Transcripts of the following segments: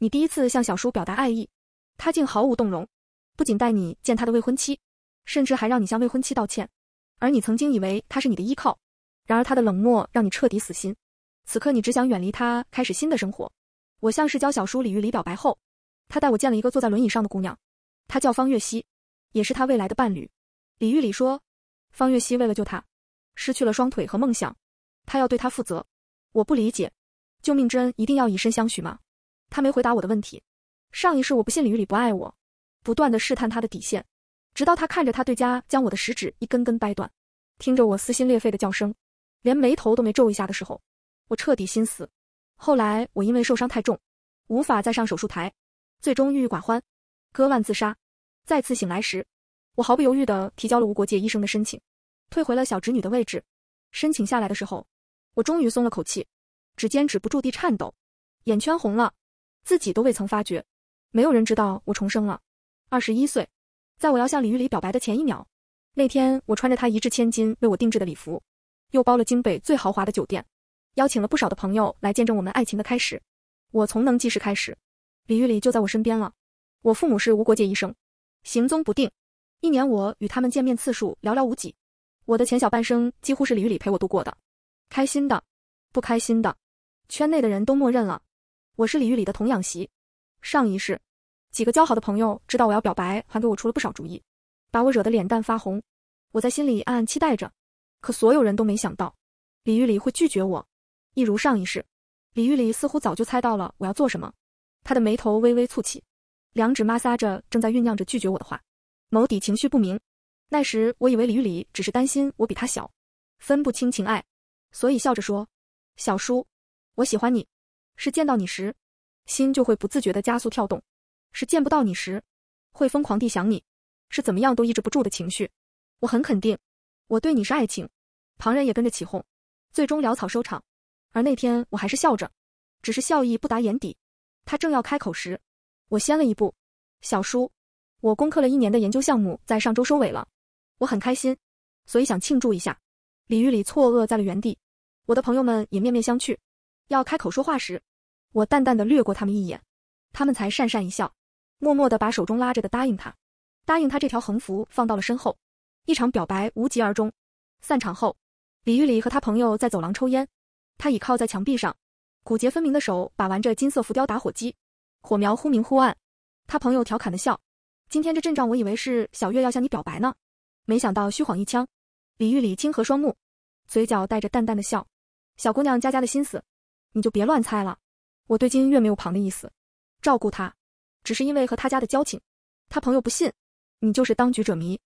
你第一次向小叔表达爱意，他竟毫无动容，不仅带你见他的未婚妻，甚至还让你向未婚妻道歉。而你曾经以为他是你的依靠，然而他的冷漠让你彻底死心。此刻你只想远离他，开始新的生活。我像是教小叔李玉里表白后，他带我见了一个坐在轮椅上的姑娘，她叫方月溪，也是他未来的伴侣。李玉里说，方月溪为了救他，失去了双腿和梦想，他要对她负责。我不理解，救命之恩一定要以身相许吗？他没回答我的问题。上一世我不信李玉里不爱我，不断的试探他的底线，直到他看着他对家将我的食指一根根掰断，听着我撕心裂肺的叫声，连眉头都没皱一下的时候，我彻底心死。后来我因为受伤太重，无法再上手术台，最终郁郁寡欢，割腕自杀。再次醒来时，我毫不犹豫的提交了无国界医生的申请，退回了小侄女的位置。申请下来的时候，我终于松了口气，指尖止不住地颤抖，眼圈红了。自己都未曾发觉，没有人知道我重生了。二十一岁，在我要向李玉礼表白的前一秒，那天我穿着他一掷千金为我定制的礼服，又包了京北最豪华的酒店，邀请了不少的朋友来见证我们爱情的开始。我从能记事开始，李玉礼就在我身边了。我父母是无国界医生，行踪不定，一年我与他们见面次数寥寥无几。我的前小半生几乎是李玉礼陪我度过的，开心的，不开心的，圈内的人都默认了。我是李玉里的童养媳，上一世，几个交好的朋友知道我要表白，还给我出了不少主意，把我惹得脸蛋发红。我在心里暗暗期待着，可所有人都没想到，李玉里会拒绝我。一如上一世，李玉里似乎早就猜到了我要做什么，他的眉头微微蹙起，两指摩挲着，正在酝酿着拒绝我的话，眸底情绪不明。那时我以为李玉里只是担心我比他小，分不清情爱，所以笑着说：“小叔，我喜欢你。”是见到你时，心就会不自觉的加速跳动；是见不到你时，会疯狂地想你；是怎么样都抑制不住的情绪。我很肯定，我对你是爱情。旁人也跟着起哄，最终潦草收场。而那天，我还是笑着，只是笑意不达眼底。他正要开口时，我先了一步。小叔，我攻克了一年的研究项目，在上周收尾了，我很开心，所以想庆祝一下。李玉礼错愕在了原地，我的朋友们也面面相觑，要开口说话时。我淡淡的掠过他们一眼，他们才讪讪一笑，默默的把手中拉着的答应他，答应他这条横幅放到了身后。一场表白无疾而终。散场后，李玉礼和他朋友在走廊抽烟，他倚靠在墙壁上，骨节分明的手把玩着金色浮雕打火机，火苗忽明忽暗。他朋友调侃的笑：“今天这阵仗，我以为是小月要向你表白呢，没想到虚晃一枪。”李玉礼清和双目，嘴角带着淡淡的笑：“小姑娘家家的心思，你就别乱猜了。”我对金月没有旁的意思，照顾她，只是因为和他家的交情。他朋友不信，你就是当局者迷。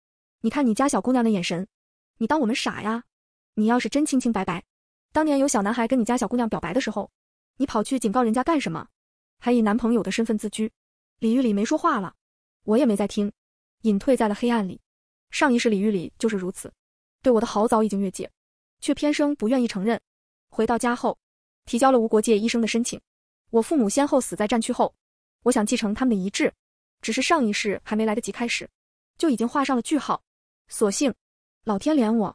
你看你家小姑娘的眼神，你当我们傻呀？你要是真清清白白，当年有小男孩跟你家小姑娘表白的时候，你跑去警告人家干什么？还以男朋友的身份自居。李玉礼没说话了，我也没再听，隐退在了黑暗里。上一世李玉礼就是如此，对我的好早已经越界，却偏生不愿意承认。回到家后，提交了无国界医生的申请。我父母先后死在战区后，我想继承他们的遗志，只是上一世还没来得及开始，就已经画上了句号。所幸，老天怜我，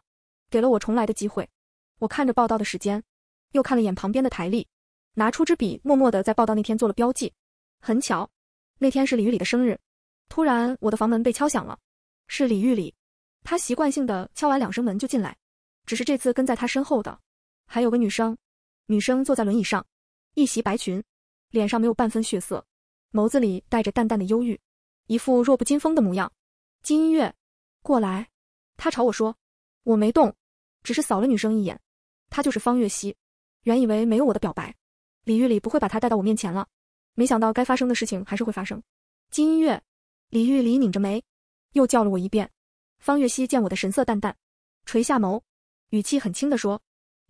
给了我重来的机会。我看着报道的时间，又看了眼旁边的台历，拿出支笔，默默地在报道那天做了标记。很巧，那天是李玉里的生日。突然，我的房门被敲响了，是李玉里。他习惯性地敲完两声门就进来，只是这次跟在他身后的还有个女生，女生坐在轮椅上。一袭白裙，脸上没有半分血色，眸子里带着淡淡的忧郁，一副弱不禁风的模样。金月，过来，他朝我说。我没动，只是扫了女生一眼。她就是方月溪。原以为没有我的表白，李玉里不会把她带到我面前了。没想到该发生的事情还是会发生。金月，李玉里拧着眉，又叫了我一遍。方月溪见我的神色淡淡，垂下眸，语气很轻地说：“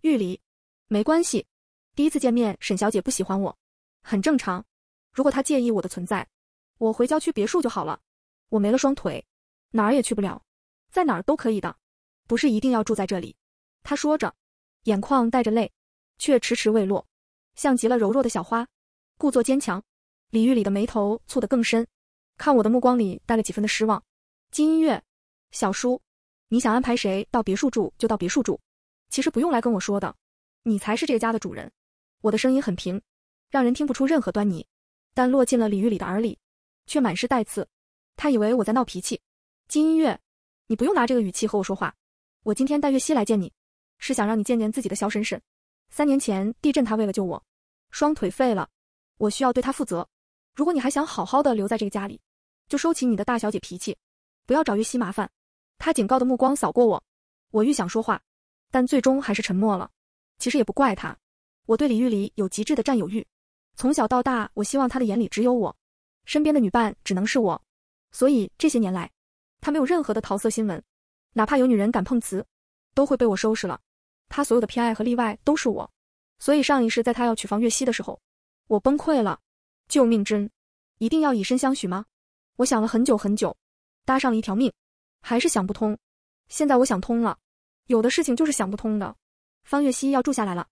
玉里，没关系。”第一次见面，沈小姐不喜欢我，很正常。如果她介意我的存在，我回郊区别墅就好了。我没了双腿，哪儿也去不了，在哪儿都可以的，不是一定要住在这里。她说着，眼眶带着泪，却迟迟未落，像极了柔弱的小花，故作坚强。李玉里的眉头蹙得更深，看我的目光里带了几分的失望。金月，小叔，你想安排谁到别墅住就到别墅住，其实不用来跟我说的，你才是这个家的主人。我的声音很平，让人听不出任何端倪，但落进了李玉里的耳里，却满是带刺。他以为我在闹脾气。金音月，你不用拿这个语气和我说话。我今天带月溪来见你，是想让你见见自己的小婶婶。三年前地震，他为了救我，双腿废了。我需要对他负责。如果你还想好好的留在这个家里，就收起你的大小姐脾气，不要找月溪麻烦。他警告的目光扫过我，我欲想说话，但最终还是沉默了。其实也不怪他。我对李玉离有极致的占有欲，从小到大，我希望他的眼里只有我，身边的女伴只能是我。所以这些年来，他没有任何的桃色新闻，哪怕有女人敢碰瓷，都会被我收拾了。他所有的偏爱和例外都是我。所以上一世在他要娶方月溪的时候，我崩溃了。救命恩一定要以身相许吗？我想了很久很久，搭上了一条命，还是想不通。现在我想通了，有的事情就是想不通的。方月溪要住下来了。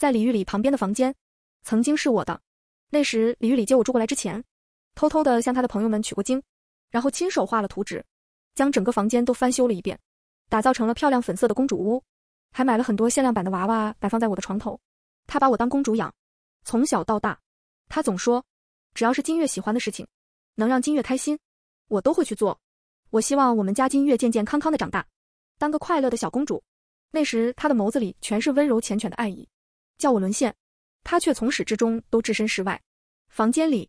在李玉里旁边的房间，曾经是我的。那时李玉里接我住过来之前，偷偷的向他的朋友们取过经，然后亲手画了图纸，将整个房间都翻修了一遍，打造成了漂亮粉色的公主屋，还买了很多限量版的娃娃摆放在我的床头。他把我当公主养，从小到大，他总说，只要是金月喜欢的事情，能让金月开心，我都会去做。我希望我们家金月健健康康的长大，当个快乐的小公主。那时他的眸子里全是温柔缱绻的爱意。叫我沦陷，他却从始至终都置身事外。房间里，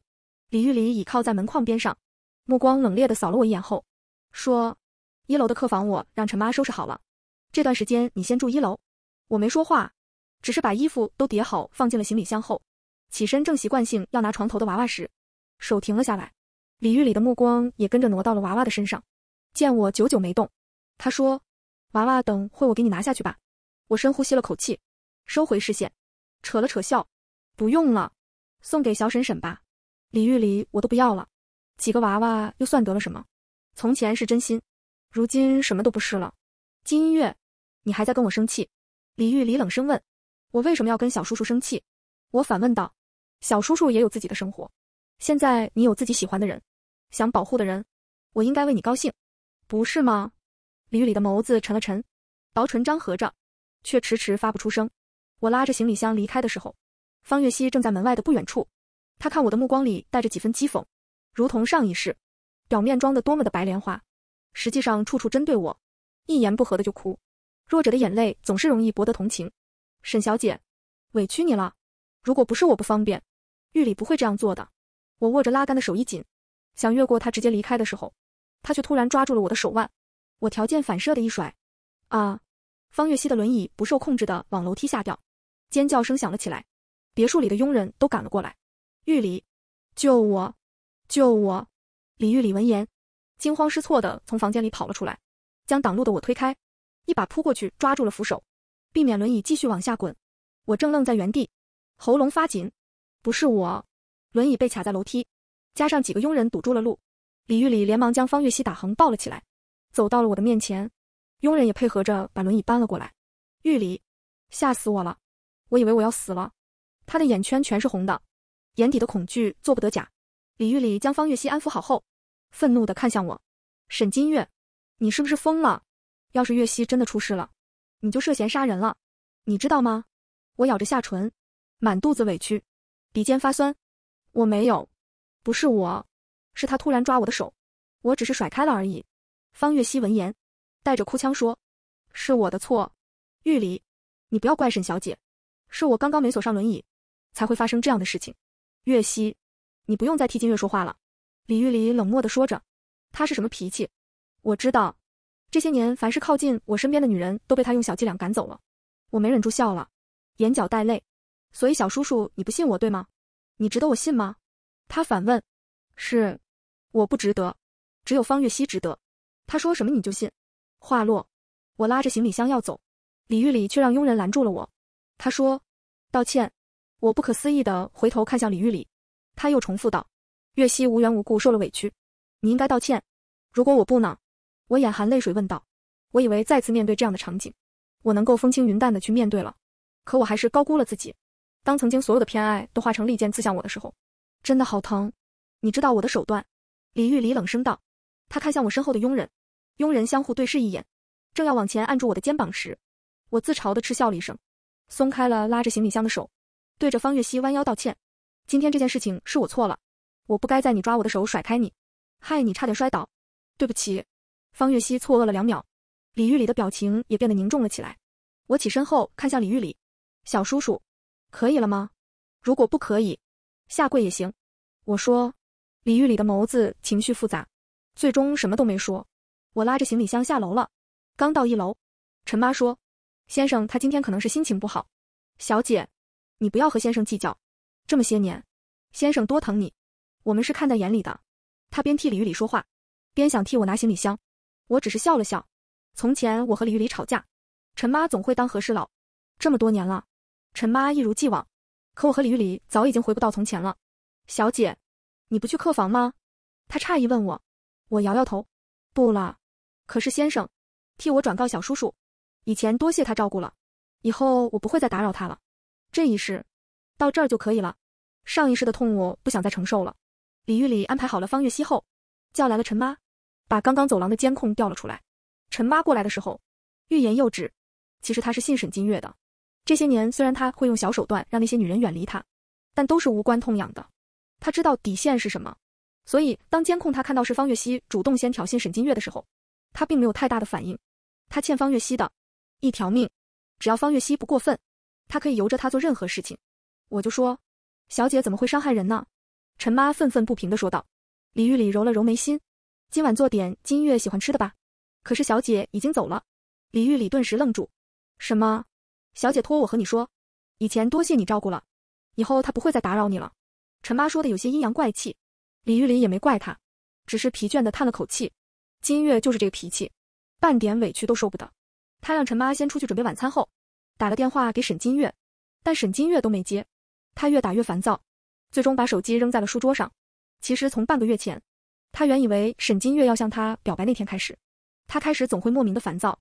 李玉礼倚靠在门框边上，目光冷冽地扫了我一眼后，说：“一楼的客房我让陈妈收拾好了，这段时间你先住一楼。”我没说话，只是把衣服都叠好放进了行李箱后，起身正习惯性要拿床头的娃娃时，手停了下来。李玉礼的目光也跟着挪到了娃娃的身上。见我久久没动，他说：“娃娃，等会我给你拿下去吧。”我深呼吸了口气，收回视线。扯了扯笑，不用了，送给小婶婶吧。李玉礼，我都不要了，几个娃娃又算得了什么？从前是真心，如今什么都不是了。金月，你还在跟我生气？李玉礼冷声问。我为什么要跟小叔叔生气？我反问道。小叔叔也有自己的生活，现在你有自己喜欢的人，想保护的人，我应该为你高兴，不是吗？李玉里的眸子沉了沉，薄唇张合着，却迟迟发不出声。我拉着行李箱离开的时候，方月溪正在门外的不远处。他看我的目光里带着几分讥讽，如同上一世，表面装的多么的白莲花，实际上处处针对我，一言不合的就哭。弱者的眼泪总是容易博得同情。沈小姐，委屈你了。如果不是我不方便，狱里不会这样做的。我握着拉杆的手一紧，想越过他直接离开的时候，他却突然抓住了我的手腕。我条件反射的一甩，啊！方月溪的轮椅不受控制的往楼梯下掉。尖叫声响了起来，别墅里的佣人都赶了过来。玉里，救我！救我！李玉里闻言，惊慌失措地从房间里跑了出来，将挡路的我推开，一把扑过去抓住了扶手，避免轮椅继续往下滚。我正愣在原地，喉咙发紧。不是我，轮椅被卡在楼梯，加上几个佣人堵住了路。李玉里连忙将方月溪打横抱了起来，走到了我的面前。佣人也配合着把轮椅搬了过来。玉里，吓死我了！我以为我要死了，他的眼圈全是红的，眼底的恐惧做不得假。李玉里将方月溪安抚好后，愤怒地看向我：“沈金月，你是不是疯了？要是月溪真的出事了，你就涉嫌杀人了，你知道吗？”我咬着下唇，满肚子委屈，鼻尖发酸。我没有，不是我，是他突然抓我的手，我只是甩开了而已。方月溪闻言，带着哭腔说：“是我的错，玉里，你不要怪沈小姐。”是我刚刚没锁上轮椅，才会发生这样的事情。月溪，你不用再替金月说话了。”李玉离冷漠的说着，“他是什么脾气？我知道，这些年凡是靠近我身边的女人都被他用小伎俩赶走了。我没忍住笑了，眼角带泪。所以小叔叔，你不信我对吗？你值得我信吗？”他反问，“是，我不值得，只有方月溪值得。他说什么你就信。”话落，我拉着行李箱要走，李玉里却让佣人拦住了我。他说：“道歉。”我不可思议的回头看向李玉礼，他又重复道：“月溪无缘无故受了委屈，你应该道歉。如果我不呢？”我眼含泪水问道：“我以为再次面对这样的场景，我能够风轻云淡的去面对了，可我还是高估了自己。当曾经所有的偏爱都化成利剑刺向我的时候，真的好疼。”你知道我的手段。”李玉礼冷声道。他看向我身后的佣人，佣人相互对视一眼，正要往前按住我的肩膀时，我自嘲的嗤笑了一声。松开了拉着行李箱的手，对着方月溪弯腰道歉。今天这件事情是我错了，我不该在你抓我的手甩开你，害你差点摔倒。对不起。方月溪错愕了两秒，李玉里的表情也变得凝重了起来。我起身后看向李玉里，小叔叔，可以了吗？如果不可以，下跪也行。我说，李玉里的眸子情绪复杂，最终什么都没说。我拉着行李箱下楼了。刚到一楼，陈妈说。先生，他今天可能是心情不好。小姐，你不要和先生计较。这么些年，先生多疼你，我们是看在眼里的。他边替李玉理说话，边想替我拿行李箱。我只是笑了笑。从前我和李玉理吵架，陈妈总会当和事佬。这么多年了，陈妈一如既往。可我和李玉理早已经回不到从前了。小姐，你不去客房吗？他诧异问我。我摇摇头，不了。可是先生，替我转告小叔叔。以前多谢他照顾了，以后我不会再打扰他了。这一世到这儿就可以了。上一世的痛我不想再承受了。李玉里安排好了方月溪后，叫来了陈妈，把刚刚走廊的监控调了出来。陈妈过来的时候欲言又止，其实她是信沈金月的。这些年虽然他会用小手段让那些女人远离他，但都是无关痛痒的。他知道底线是什么，所以当监控他看到是方月溪主动先挑衅沈金月的时候，他并没有太大的反应。他欠方月溪的。一条命，只要方月溪不过分，他可以由着他做任何事情。我就说，小姐怎么会伤害人呢？陈妈愤愤不平的说道。李玉里揉了揉眉心，今晚做点金月喜欢吃的吧。可是小姐已经走了。李玉里顿时愣住。什么？小姐托我和你说，以前多谢你照顾了，以后她不会再打扰你了。陈妈说的有些阴阳怪气。李玉里也没怪她，只是疲倦的叹了口气。金月就是这个脾气，半点委屈都受不得。他让陈妈先出去准备晚餐，后打了电话给沈金月，但沈金月都没接。他越打越烦躁，最终把手机扔在了书桌上。其实从半个月前，他原以为沈金月要向他表白那天开始，他开始总会莫名的烦躁，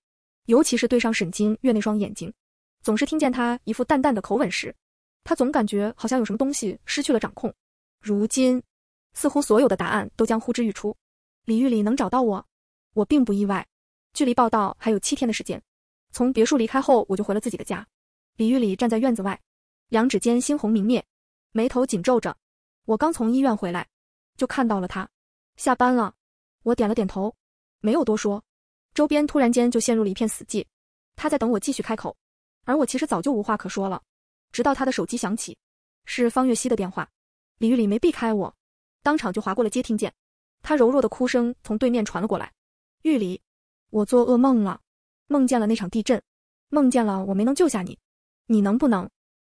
尤其是对上沈金月那双眼睛，总是听见他一副淡淡的口吻时，他总感觉好像有什么东西失去了掌控。如今，似乎所有的答案都将呼之欲出。李玉里能找到我，我并不意外。距离报道还有七天的时间。从别墅离开后，我就回了自己的家。李玉礼站在院子外，两指间猩红明灭，眉头紧皱着。我刚从医院回来，就看到了他。下班了，我点了点头，没有多说。周边突然间就陷入了一片死寂。他在等我继续开口，而我其实早就无话可说了。直到他的手机响起，是方月溪的电话。李玉礼没避开我，当场就划过了接听键。他柔弱的哭声从对面传了过来。玉礼，我做噩梦了。梦见了那场地震，梦见了我没能救下你，你能不能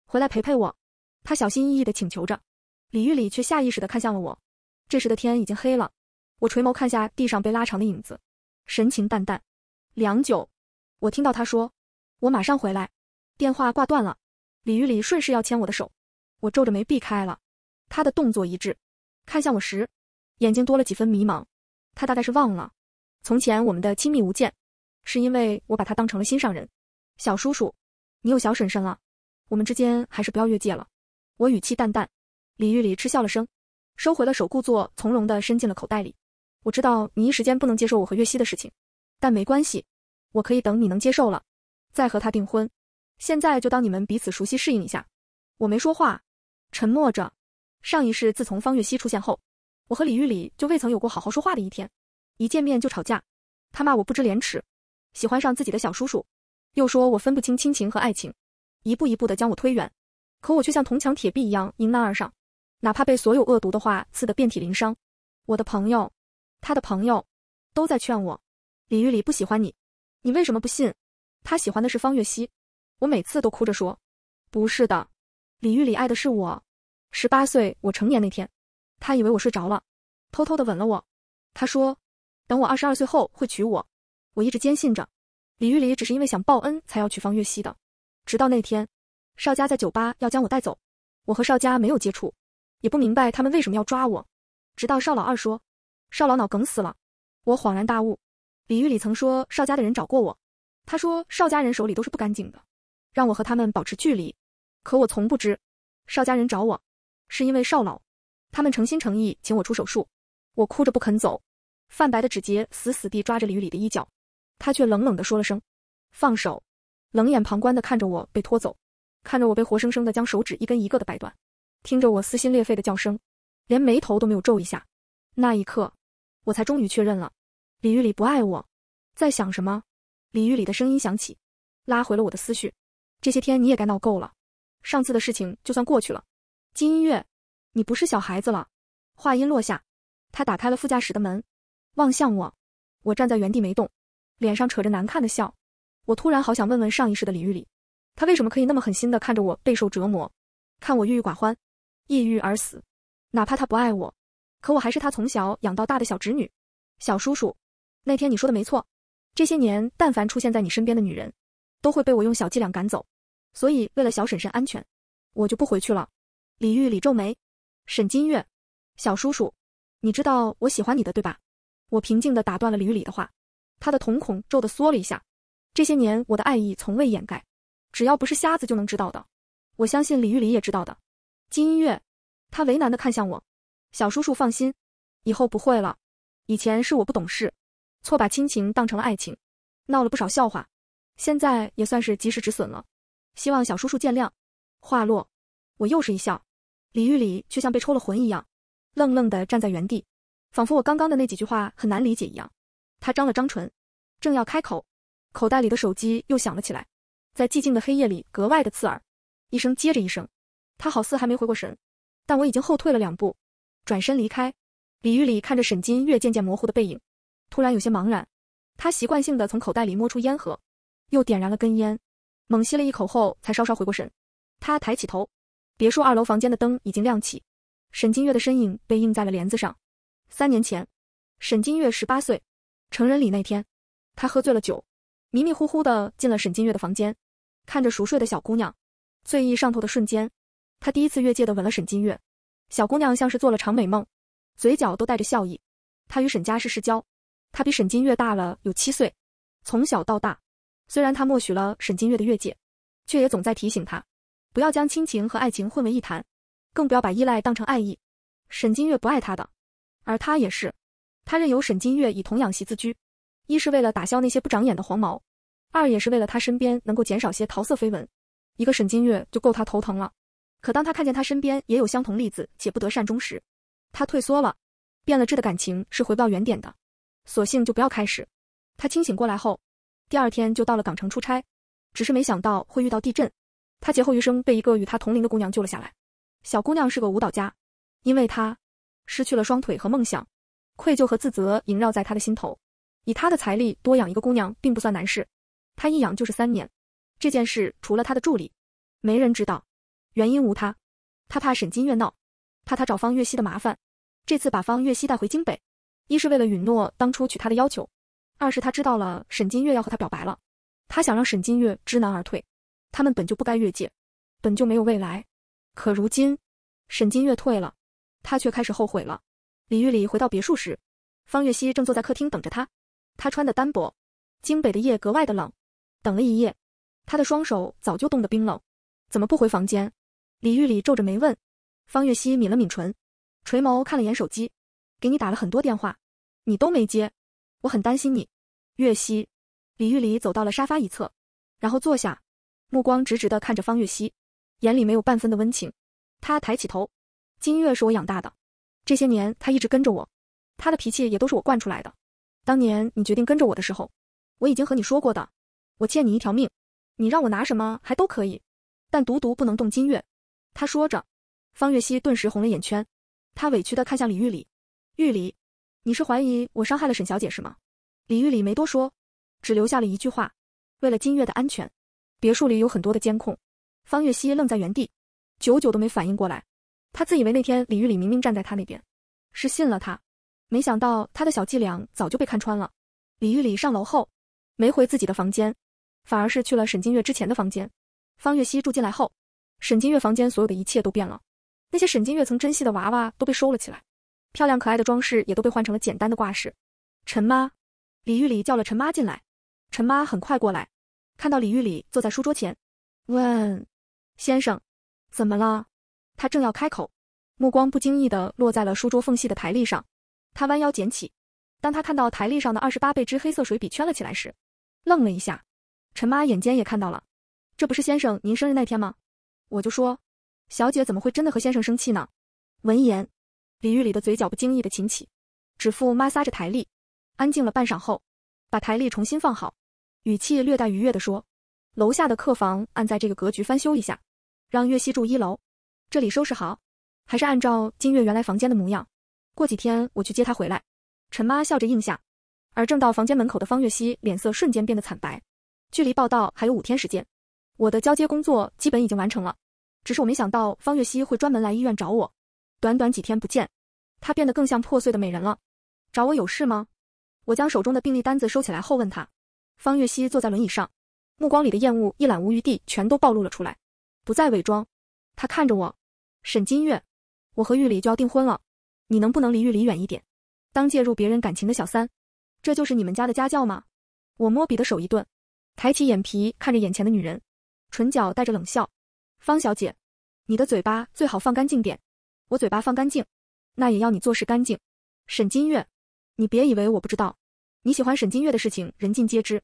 回来陪陪我？他小心翼翼地请求着。李玉理却下意识地看向了我。这时的天已经黑了，我垂眸看下地上被拉长的影子，神情淡淡。良久，我听到他说：“我马上回来。”电话挂断了。李玉理顺势要牵我的手，我皱着眉避开了。他的动作一致，看向我时，眼睛多了几分迷茫。他大概是忘了从前我们的亲密无间。是因为我把他当成了心上人，小叔叔，你有小婶婶了，我们之间还是不要越界了。我语气淡淡，李玉里嗤笑了声，收回了手，故作从容的伸进了口袋里。我知道你一时间不能接受我和月溪的事情，但没关系，我可以等你能接受了，再和他订婚。现在就当你们彼此熟悉适应一下。我没说话，沉默着。上一世自从方月溪出现后，我和李玉里就未曾有过好好说话的一天，一见面就吵架，他骂我不知廉耻。喜欢上自己的小叔叔，又说我分不清亲情和爱情，一步一步的将我推远。可我却像铜墙铁壁一样迎难而上，哪怕被所有恶毒的话刺得遍体鳞伤。我的朋友，他的朋友，都在劝我，李玉理不喜欢你，你为什么不信？他喜欢的是方月溪。我每次都哭着说，不是的，李玉理爱的是我。十八岁我成年那天，他以为我睡着了，偷偷的吻了我。他说，等我二十二岁后会娶我。我一直坚信着，李玉里只是因为想报恩才要娶方月溪的。直到那天，邵家在酒吧要将我带走，我和邵家没有接触，也不明白他们为什么要抓我。直到邵老二说，邵老脑梗死了，我恍然大悟。李玉里曾说邵家的人找过我，他说邵家人手里都是不干净的，让我和他们保持距离。可我从不知邵家人找我，是因为邵老他们诚心诚意请我出手术，我哭着不肯走，泛白的指节死死地抓着李玉里的衣角。他却冷冷地说了声：“放手。”冷眼旁观地看着我被拖走，看着我被活生生地将手指一根一个的掰断，听着我撕心裂肺的叫声，连眉头都没有皱一下。那一刻，我才终于确认了，李玉里不爱我。在想什么？李玉里的声音响起，拉回了我的思绪。这些天你也该闹够了，上次的事情就算过去了。金月，你不是小孩子了。话音落下，他打开了副驾驶的门，望向我。我站在原地没动。脸上扯着难看的笑，我突然好想问问上一世的李玉礼，他为什么可以那么狠心的看着我备受折磨，看我郁郁寡欢，抑郁而死？哪怕他不爱我，可我还是他从小养到大的小侄女，小叔叔。那天你说的没错，这些年但凡出现在你身边的女人，都会被我用小伎俩赶走。所以为了小婶婶安全，我就不回去了。李玉礼皱眉，沈金月，小叔叔，你知道我喜欢你的对吧？我平静地打断了李玉礼的话。他的瞳孔骤的缩了一下，这些年我的爱意从未掩盖，只要不是瞎子就能知道的。我相信李玉理也知道的。金音月，他为难地看向我，小叔叔放心，以后不会了。以前是我不懂事，错把亲情当成了爱情，闹了不少笑话。现在也算是及时止损了，希望小叔叔见谅。话落，我又是一笑，李玉理却像被抽了魂一样，愣愣地站在原地，仿佛我刚刚的那几句话很难理解一样。他张了张唇，正要开口，口袋里的手机又响了起来，在寂静的黑夜里格外的刺耳，一声接着一声。他好似还没回过神，但我已经后退了两步，转身离开。李玉里看着沈金月渐渐模糊的背影，突然有些茫然。他习惯性的从口袋里摸出烟盒，又点燃了根烟，猛吸了一口后才稍稍回过神。他抬起头，别墅二楼房间的灯已经亮起，沈金月的身影被映在了帘子上。三年前，沈金月十八岁。成人礼那天，他喝醉了酒，迷迷糊糊的进了沈金月的房间，看着熟睡的小姑娘，醉意上头的瞬间，他第一次越界的吻了沈金月。小姑娘像是做了场美梦，嘴角都带着笑意。他与沈家是世交，他比沈金月大了有七岁，从小到大，虽然他默许了沈金月的越界，却也总在提醒他，不要将亲情和爱情混为一谈，更不要把依赖当成爱意。沈金月不爱他的，而他也是。他任由沈金月以童养媳自居，一是为了打消那些不长眼的黄毛，二也是为了他身边能够减少些桃色绯闻。一个沈金月就够他头疼了。可当他看见他身边也有相同例子且不得善终时，他退缩了。变了质的感情是回不到原点的，索性就不要开始。他清醒过来后，第二天就到了港城出差，只是没想到会遇到地震。他劫后余生被一个与他同龄的姑娘救了下来。小姑娘是个舞蹈家，因为她失去了双腿和梦想。愧疚和自责萦绕在他的心头。以他的财力，多养一个姑娘并不算难事，他一养就是三年。这件事除了他的助理，没人知道。原因无他，他怕沈金月闹，怕他找方月溪的麻烦。这次把方月溪带回京北，一是为了允诺当初娶她的要求，二是他知道了沈金月要和他表白了。他想让沈金月知难而退，他们本就不该越界，本就没有未来。可如今，沈金月退了，他却开始后悔了。李玉礼回到别墅时，方月溪正坐在客厅等着他。他穿的单薄，京北的夜格外的冷。等了一夜，他的双手早就冻得冰冷。怎么不回房间？李玉礼皱着眉问。方月溪抿了抿唇，垂眸看了眼手机，给你打了很多电话，你都没接，我很担心你。月溪。李玉礼走到了沙发一侧，然后坐下，目光直直的看着方月溪，眼里没有半分的温情。他抬起头，金月是我养大的。这些年他一直跟着我，他的脾气也都是我惯出来的。当年你决定跟着我的时候，我已经和你说过的，我欠你一条命，你让我拿什么还都可以，但独独不能动金月。他说着，方月溪顿时红了眼圈，他委屈的看向李玉礼。玉礼，你是怀疑我伤害了沈小姐是吗？李玉礼没多说，只留下了一句话：为了金月的安全，别墅里有很多的监控。方月溪愣在原地，久久都没反应过来。他自以为那天李玉里明明站在他那边，是信了他，没想到他的小伎俩早就被看穿了。李玉里上楼后没回自己的房间，反而是去了沈金月之前的房间。方月溪住进来后，沈金月房间所有的一切都变了，那些沈金月曾珍惜的娃娃都被收了起来，漂亮可爱的装饰也都被换成了简单的挂饰。陈妈，李玉里叫了陈妈进来，陈妈很快过来，看到李玉里坐在书桌前，问：“先生，怎么了？”他正要开口，目光不经意的落在了书桌缝隙的台历上。他弯腰捡起，当他看到台历上的二十八被支黑色水笔圈了起来时，愣了一下。陈妈眼尖也看到了，这不是先生您生日那天吗？我就说，小姐怎么会真的和先生生气呢？闻言，李玉里的嘴角不经意的噙起，指腹摩挲着台历，安静了半晌后，把台历重新放好，语气略带愉悦的说：“楼下的客房按在这个格局翻修一下，让月西住一楼。”这里收拾好，还是按照金月原来房间的模样。过几天我去接她回来。陈妈笑着应下，而正到房间门口的方月溪脸色瞬间变得惨白。距离报道还有五天时间，我的交接工作基本已经完成了。只是我没想到方月溪会专门来医院找我。短短几天不见，她变得更像破碎的美人了。找我有事吗？我将手中的病历单子收起来后问她。方月溪坐在轮椅上，目光里的厌恶一览无余地全都暴露了出来，不再伪装。她看着我。沈金月，我和玉里就要订婚了，你能不能离玉里远一点？当介入别人感情的小三，这就是你们家的家教吗？我摸笔的手一顿，抬起眼皮看着眼前的女人，唇角带着冷笑。方小姐，你的嘴巴最好放干净点。我嘴巴放干净，那也要你做事干净。沈金月，你别以为我不知道你喜欢沈金月的事情，人尽皆知。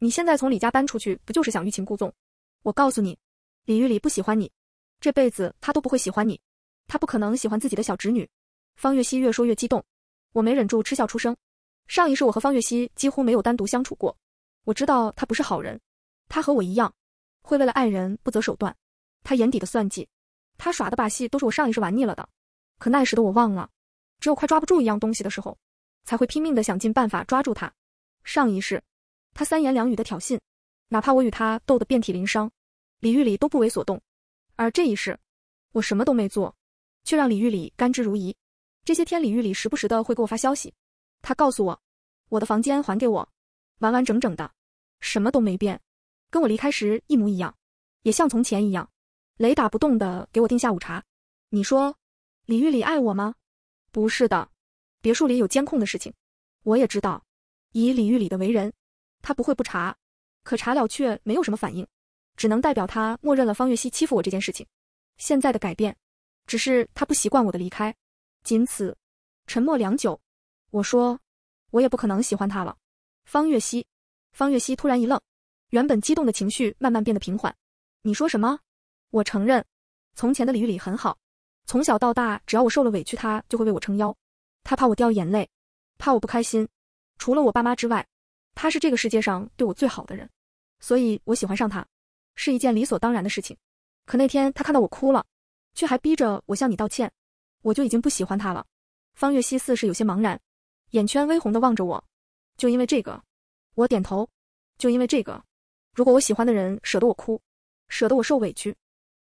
你现在从李家搬出去，不就是想欲擒故纵？我告诉你，李玉里不喜欢你。这辈子他都不会喜欢你，他不可能喜欢自己的小侄女。方月溪越说越激动，我没忍住嗤笑出声。上一世我和方月溪几乎没有单独相处过，我知道他不是好人，他和我一样，会为了爱人不择手段。他眼底的算计，他耍的把戏都是我上一世玩腻了的。可那时的我忘了，只有快抓不住一样东西的时候，才会拼命的想尽办法抓住他。上一世，他三言两语的挑衅，哪怕我与他斗得遍体鳞伤，李玉里都不为所动。而这一世，我什么都没做，却让李玉里甘之如饴。这些天，李玉里时不时的会给我发消息，他告诉我，我的房间还给我，完完整整的，什么都没变，跟我离开时一模一样，也像从前一样，雷打不动的给我订下午茶。你说，李玉里爱我吗？不是的，别墅里有监控的事情，我也知道。以李玉里的为人，他不会不查，可查了却没有什么反应。只能代表他默认了方月溪欺负我这件事情。现在的改变，只是他不习惯我的离开，仅此。沉默良久，我说，我也不可能喜欢他了。方月溪，方月溪突然一愣，原本激动的情绪慢慢变得平缓。你说什么？我承认，从前的李玉礼很好，从小到大，只要我受了委屈，他就会为我撑腰，他怕我掉眼泪，怕我不开心。除了我爸妈之外，他是这个世界上对我最好的人，所以我喜欢上他。是一件理所当然的事情，可那天他看到我哭了，却还逼着我向你道歉，我就已经不喜欢他了。方月溪似是有些茫然，眼圈微红的望着我。就因为这个，我点头。就因为这个，如果我喜欢的人舍得我哭，舍得我受委屈，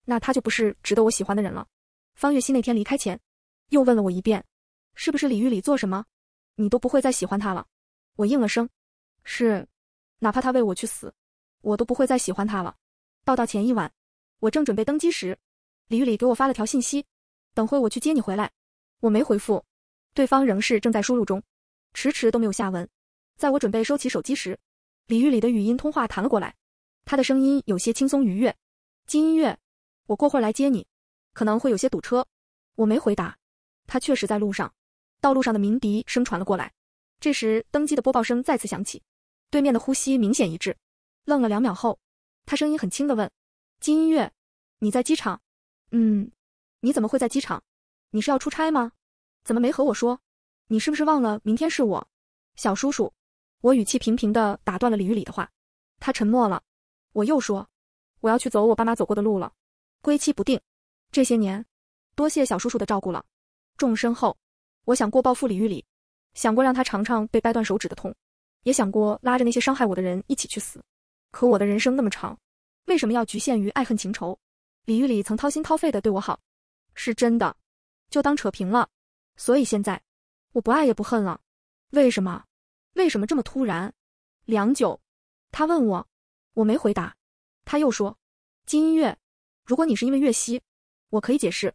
那他就不是值得我喜欢的人了。方月溪那天离开前，又问了我一遍，是不是李玉礼做什么，你都不会再喜欢他了？我应了声，是。哪怕他为我去死，我都不会再喜欢他了。报道前一晚，我正准备登机时，李玉里给我发了条信息，等会我去接你回来。我没回复，对方仍是正在输入中，迟迟都没有下文。在我准备收起手机时，李玉里的语音通话弹了过来，他的声音有些轻松愉悦。金音月，我过会儿来接你，可能会有些堵车。我没回答，他确实在路上，道路上的鸣笛声传了过来。这时登机的播报声再次响起，对面的呼吸明显一致，愣了两秒后。他声音很轻的问：“金音月，你在机场？嗯，你怎么会在机场？你是要出差吗？怎么没和我说？你是不是忘了明天是我小叔叔？”我语气平平的打断了李玉礼的话。他沉默了。我又说：“我要去走我爸妈走过的路了，归期不定。这些年，多谢小叔叔的照顾了。”众生后，我想过报复李玉礼，想过让他尝尝被掰断手指的痛，也想过拉着那些伤害我的人一起去死。可我的人生那么长，为什么要局限于爱恨情仇？李玉里曾掏心掏肺的对我好，是真的，就当扯平了。所以现在，我不爱也不恨了。为什么？为什么这么突然？良久，他问我，我没回答。他又说：“金音月，如果你是因为月溪，我可以解释，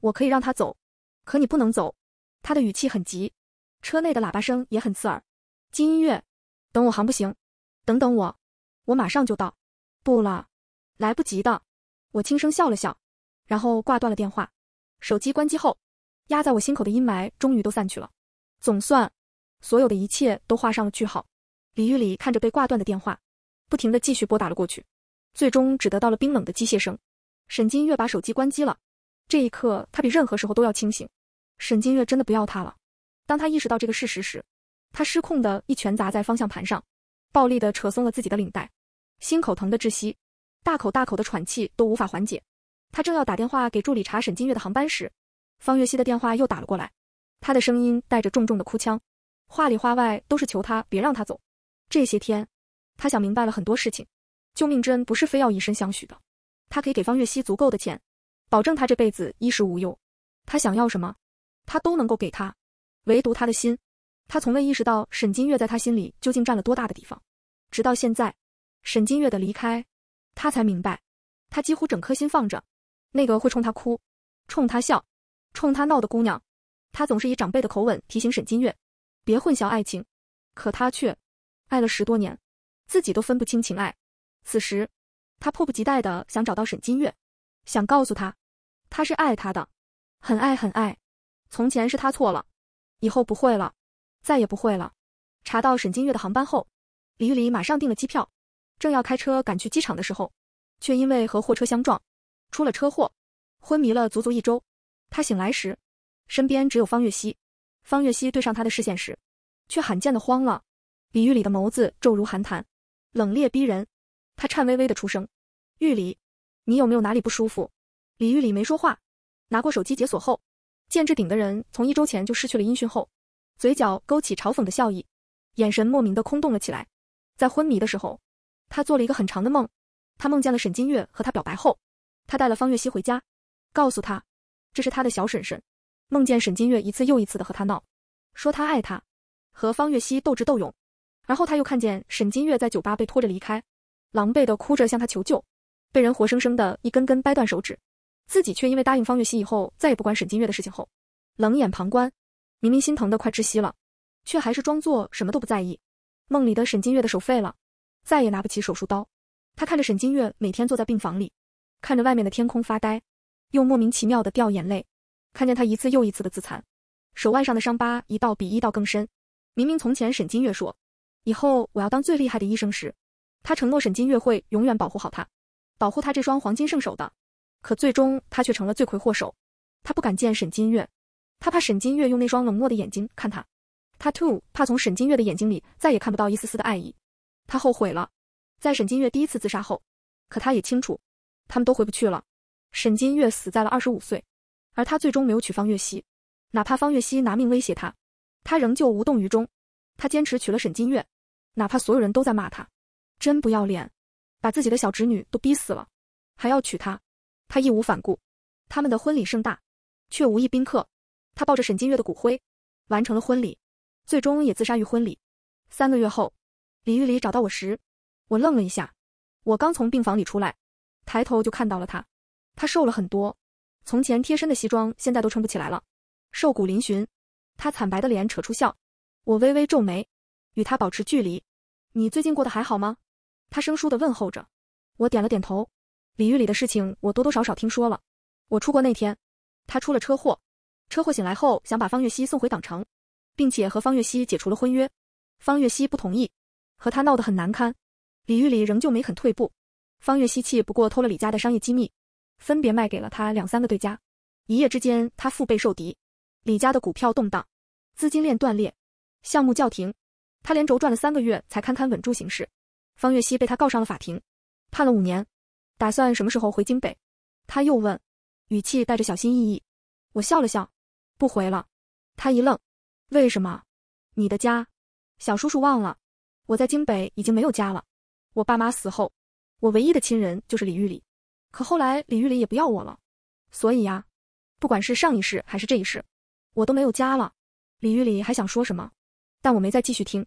我可以让他走，可你不能走。”他的语气很急，车内的喇叭声也很刺耳。金音月，等我行不行？等等我。我马上就到，不了，来不及的。我轻声笑了笑，然后挂断了电话。手机关机后，压在我心口的阴霾终于都散去了，总算，所有的一切都画上了句号。李玉理看着被挂断的电话，不停的继续拨打了过去，最终只得到了冰冷的机械声。沈金月把手机关机了。这一刻，他比任何时候都要清醒。沈金月真的不要他了。当他意识到这个事实时，他失控的一拳砸在方向盘上，暴力的扯松了自己的领带。心口疼的窒息，大口大口的喘气都无法缓解。他正要打电话给助理查沈金月的航班时，方月溪的电话又打了过来。他的声音带着重重的哭腔，话里话外都是求他别让他走。这些天，他想明白了很多事情：救命之恩不是非要以身相许的，他可以给方月溪足够的钱，保证他这辈子衣食无忧。他想要什么，他都能够给他，唯独他的心，他从未意识到沈金月在他心里究竟占了多大的地方，直到现在。沈金月的离开，他才明白，他几乎整颗心放着那个会冲他哭、冲他笑、冲他闹的姑娘。他总是以长辈的口吻提醒沈金月别混淆爱情，可他却爱了十多年，自己都分不清情爱。此时，他迫不及待的想找到沈金月，想告诉他，他是爱他的，很爱很爱。从前是他错了，以后不会了，再也不会了。查到沈金月的航班后，李玉林马上订了机票。正要开车赶去机场的时候，却因为和货车相撞，出了车祸，昏迷了足足一周。他醒来时，身边只有方月熙。方月熙对上他的视线时，却罕见的慌了。李玉里的眸子骤如寒潭，冷冽逼人。他颤巍巍的出声：“玉里，你有没有哪里不舒服？”李玉里没说话，拿过手机解锁后，见至顶的人从一周前就失去了音讯后，嘴角勾起嘲讽的笑意，眼神莫名的空洞了起来。在昏迷的时候。他做了一个很长的梦，他梦见了沈金月和他表白后，他带了方月溪回家，告诉他这是他的小婶婶。梦见沈金月一次又一次的和他闹，说他爱他，和方月溪斗智斗勇。然后他又看见沈金月在酒吧被拖着离开，狼狈的哭着向他求救，被人活生生的一根根掰断手指，自己却因为答应方月溪以后再也不管沈金月的事情后，冷眼旁观，明明心疼的快窒息了，却还是装作什么都不在意。梦里的沈金月的手废了。再也拿不起手术刀，他看着沈金月每天坐在病房里，看着外面的天空发呆，又莫名其妙的掉眼泪。看见他一次又一次的自残，手腕上的伤疤一道比一道更深。明明从前沈金月说，以后我要当最厉害的医生时，他承诺沈金月会永远保护好他，保护他这双黄金圣手的。可最终他却成了罪魁祸首。他不敢见沈金月，他怕沈金月用那双冷漠的眼睛看他，他 too 怕从沈金月的眼睛里再也看不到一丝丝的爱意。他后悔了，在沈金月第一次自杀后，可他也清楚，他们都回不去了。沈金月死在了二十五岁，而他最终没有娶方月溪，哪怕方月溪拿命威胁他，他仍旧无动于衷。他坚持娶了沈金月，哪怕所有人都在骂他，真不要脸，把自己的小侄女都逼死了，还要娶她，他义无反顾。他们的婚礼盛大，却无一宾客。他抱着沈金月的骨灰，完成了婚礼，最终也自杀于婚礼。三个月后。李玉礼找到我时，我愣了一下。我刚从病房里出来，抬头就看到了他。他瘦了很多，从前贴身的西装现在都撑不起来了，瘦骨嶙峋。他惨白的脸扯出笑，我微微皱眉，与他保持距离。你最近过得还好吗？他生疏的问候着。我点了点头。李玉里的事情我多多少少听说了。我出国那天，他出了车祸。车祸醒来后，想把方月溪送回港城，并且和方月溪解除了婚约。方月溪不同意。和他闹得很难堪，李玉礼仍旧没肯退步。方月熙气不过，偷了李家的商业机密，分别卖给了他两三个对家。一夜之间，他腹背受敌，李家的股票动荡，资金链断裂，项目叫停。他连轴转了三个月，才堪堪稳住形势。方月熙被他告上了法庭，判了五年。打算什么时候回京北？他又问，语气带着小心翼翼。我笑了笑，不回了。他一愣，为什么？你的家，小叔叔忘了。我在京北已经没有家了，我爸妈死后，我唯一的亲人就是李玉里，可后来李玉里也不要我了，所以呀，不管是上一世还是这一世，我都没有家了。李玉里还想说什么，但我没再继续听，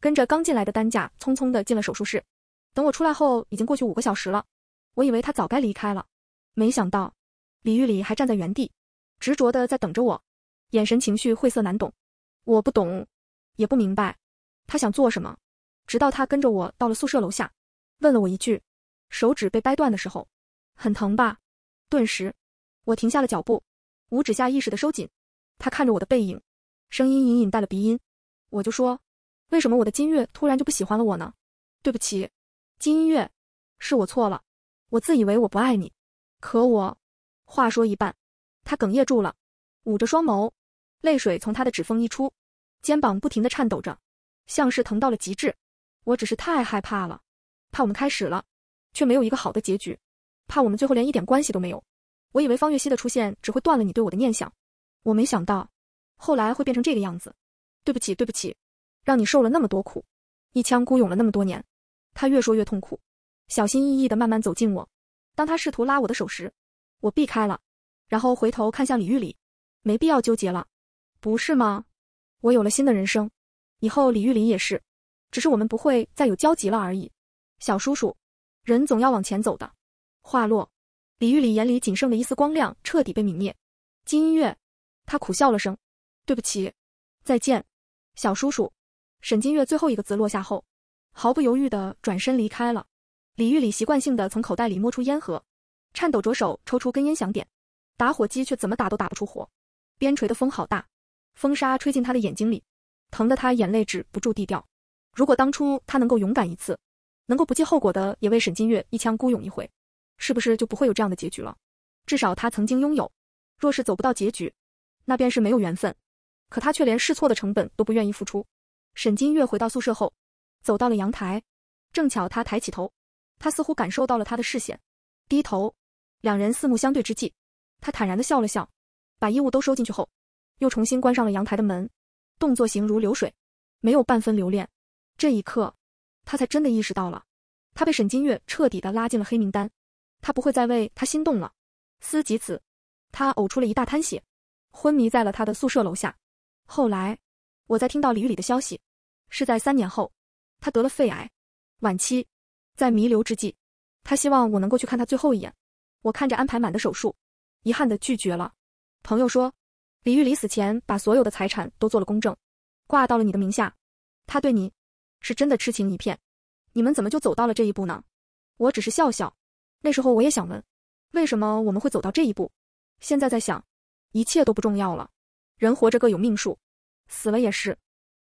跟着刚进来的担架匆匆的进了手术室。等我出来后，已经过去五个小时了，我以为他早该离开了，没想到李玉里还站在原地，执着的在等着我，眼神情绪晦涩难懂，我不懂，也不明白他想做什么。直到他跟着我到了宿舍楼下，问了我一句：“手指被掰断的时候，很疼吧？”顿时，我停下了脚步，五指下意识的收紧。他看着我的背影，声音隐隐带了鼻音：“我就说，为什么我的金月突然就不喜欢了我呢？对不起，金月，是我错了。我自以为我不爱你，可我……”话说一半，他哽咽住了，捂着双眸，泪水从他的指缝溢出，肩膀不停的颤抖着，像是疼到了极致。我只是太害怕了，怕我们开始了，却没有一个好的结局，怕我们最后连一点关系都没有。我以为方月溪的出现只会断了你对我的念想，我没想到，后来会变成这个样子。对不起，对不起，让你受了那么多苦，一腔孤勇了那么多年。他越说越痛苦，小心翼翼的慢慢走近我。当他试图拉我的手时，我避开了，然后回头看向李玉林，没必要纠结了，不是吗？我有了新的人生，以后李玉林也是。只是我们不会再有交集了而已，小叔叔，人总要往前走的。话落，李玉礼眼里仅剩的一丝光亮彻底被泯灭。金月，他苦笑了声，对不起，再见，小叔叔。沈金月最后一个字落下后，毫不犹豫地转身离开了。李玉礼习惯性地从口袋里摸出烟盒，颤抖着手抽出根烟想点，打火机却怎么打都打不出火。边陲的风好大，风沙吹进他的眼睛里，疼得他眼泪止不住地掉。如果当初他能够勇敢一次，能够不计后果的也为沈金月一腔孤勇一回，是不是就不会有这样的结局了？至少他曾经拥有。若是走不到结局，那便是没有缘分。可他却连试错的成本都不愿意付出。沈金月回到宿舍后，走到了阳台，正巧他抬起头，他似乎感受到了他的视线。低头，两人四目相对之际，他坦然的笑了笑，把衣物都收进去后，又重新关上了阳台的门，动作行如流水，没有半分留恋。这一刻，他才真的意识到了，他被沈金月彻底的拉进了黑名单，他不会再为他心动了。思及此，他呕出了一大滩血，昏迷在了他的宿舍楼下。后来，我在听到李玉里的消息，是在三年后，他得了肺癌，晚期，在弥留之际，他希望我能够去看他最后一眼。我看着安排满的手术，遗憾的拒绝了。朋友说，李玉离死前把所有的财产都做了公证，挂到了你的名下，他对你。是真的痴情一片，你们怎么就走到了这一步呢？我只是笑笑。那时候我也想问，为什么我们会走到这一步？现在在想，一切都不重要了。人活着各有命数，死了也是。